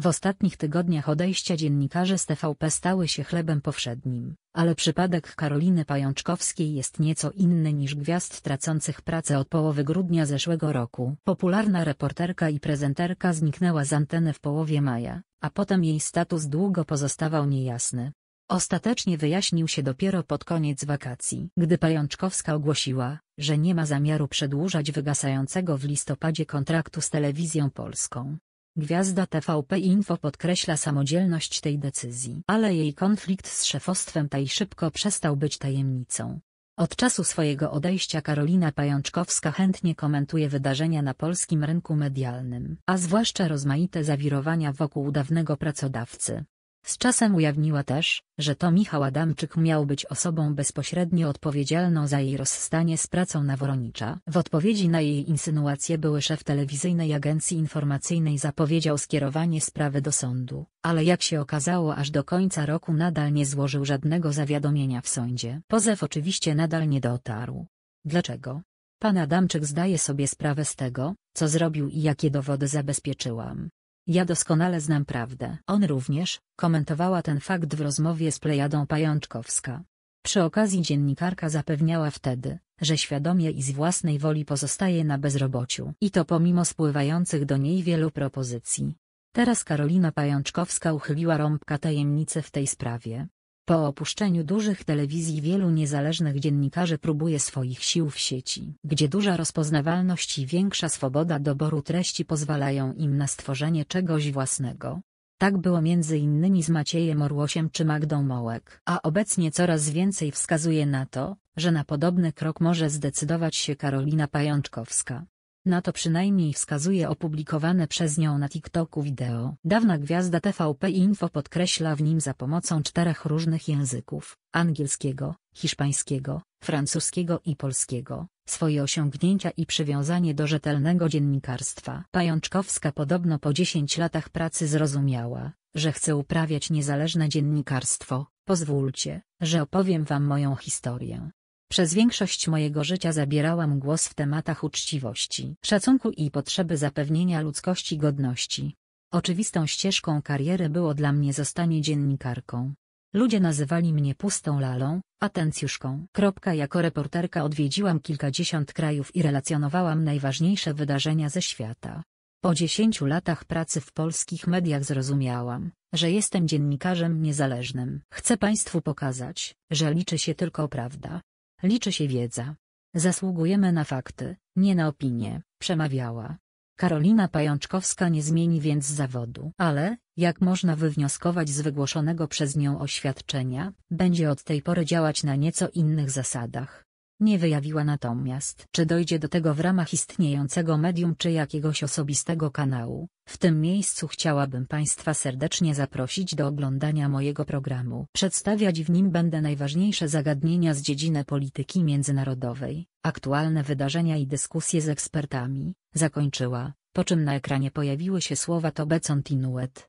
W ostatnich tygodniach odejścia dziennikarzy z TVP stały się chlebem powszednim, ale przypadek Karoliny Pajączkowskiej jest nieco inny niż gwiazd tracących pracę od połowy grudnia zeszłego roku. Popularna reporterka i prezenterka zniknęła z anteny w połowie maja, a potem jej status długo pozostawał niejasny. Ostatecznie wyjaśnił się dopiero pod koniec wakacji, gdy Pajączkowska ogłosiła, że nie ma zamiaru przedłużać wygasającego w listopadzie kontraktu z Telewizją Polską. Gwiazda TVP Info podkreśla samodzielność tej decyzji, ale jej konflikt z szefostwem tej szybko przestał być tajemnicą. Od czasu swojego odejścia Karolina Pajączkowska chętnie komentuje wydarzenia na polskim rynku medialnym, a zwłaszcza rozmaite zawirowania wokół dawnego pracodawcy. Z czasem ujawniła też, że to Michał Adamczyk miał być osobą bezpośrednio odpowiedzialną za jej rozstanie z pracą na Woronicza. W odpowiedzi na jej insynuacje były szef telewizyjnej agencji informacyjnej zapowiedział skierowanie sprawy do sądu, ale jak się okazało aż do końca roku nadal nie złożył żadnego zawiadomienia w sądzie. Pozew oczywiście nadal nie dotarł. Dlaczego? Pan Adamczyk zdaje sobie sprawę z tego, co zrobił i jakie dowody zabezpieczyłam. Ja doskonale znam prawdę. On również, komentowała ten fakt w rozmowie z Plejadą Pajączkowska. Przy okazji dziennikarka zapewniała wtedy, że świadomie i z własnej woli pozostaje na bezrobociu. I to pomimo spływających do niej wielu propozycji. Teraz Karolina Pajączkowska uchyliła rąbka tajemnicy w tej sprawie. Po opuszczeniu dużych telewizji wielu niezależnych dziennikarzy próbuje swoich sił w sieci, gdzie duża rozpoznawalność i większa swoboda doboru treści pozwalają im na stworzenie czegoś własnego. Tak było między innymi z Maciejem Orłosiem czy Magdą Mołek. A obecnie coraz więcej wskazuje na to, że na podobny krok może zdecydować się Karolina Pajączkowska. Na to przynajmniej wskazuje opublikowane przez nią na TikToku wideo. Dawna gwiazda TVP Info podkreśla w nim za pomocą czterech różnych języków angielskiego, hiszpańskiego, francuskiego i polskiego swoje osiągnięcia i przywiązanie do rzetelnego dziennikarstwa. Pajączkowska podobno po 10 latach pracy zrozumiała, że chce uprawiać niezależne dziennikarstwo. Pozwólcie, że opowiem wam moją historię. Przez większość mojego życia zabierałam głos w tematach uczciwości, szacunku i potrzeby zapewnienia ludzkości godności. Oczywistą ścieżką kariery było dla mnie zostanie dziennikarką. Ludzie nazywali mnie pustą lalą, atencjuszką. Kropka jako reporterka odwiedziłam kilkadziesiąt krajów i relacjonowałam najważniejsze wydarzenia ze świata. Po dziesięciu latach pracy w polskich mediach zrozumiałam, że jestem dziennikarzem niezależnym. Chcę Państwu pokazać, że liczy się tylko prawda. Liczy się wiedza. Zasługujemy na fakty, nie na opinie, przemawiała. Karolina Pajączkowska nie zmieni więc zawodu. Ale, jak można wywnioskować z wygłoszonego przez nią oświadczenia, będzie od tej pory działać na nieco innych zasadach. Nie wyjawiła natomiast, czy dojdzie do tego w ramach istniejącego medium czy jakiegoś osobistego kanału. W tym miejscu chciałabym Państwa serdecznie zaprosić do oglądania mojego programu. Przedstawiać w nim będę najważniejsze zagadnienia z dziedziny polityki międzynarodowej, aktualne wydarzenia i dyskusje z ekspertami, zakończyła po czym na ekranie pojawiły się słowa to Becon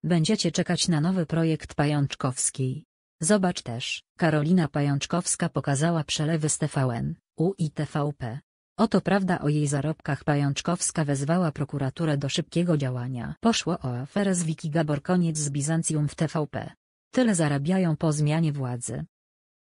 Będziecie czekać na nowy projekt Pajączkowskiej. Zobacz też, Karolina Pajączkowska pokazała przelewy z TVN, U i TVP. Oto prawda o jej zarobkach Pajączkowska wezwała prokuraturę do szybkiego działania. Poszło o aferę z Wiki Gabor koniec z Bizancjum w TVP. Tyle zarabiają po zmianie władzy.